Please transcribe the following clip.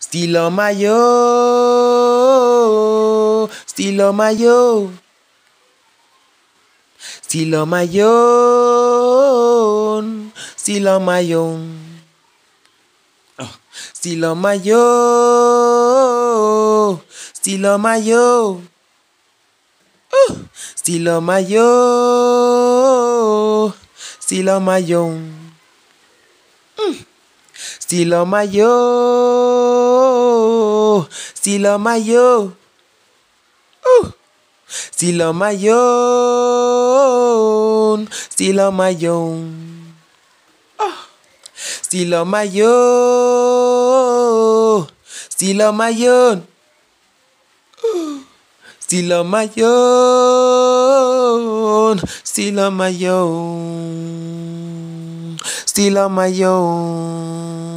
Estilo mayo, estilo mayo. Estilo mayo, estilo mayo, Estilo mayo, estilo mayo. Estilo mayo, estilo mayón. Estilo mayo si lo mayo. Uh. Si lo mayón. si lo mayón uh, Si lo mayo, si lo uh, Si lo mayo. si lo mayo. Si lo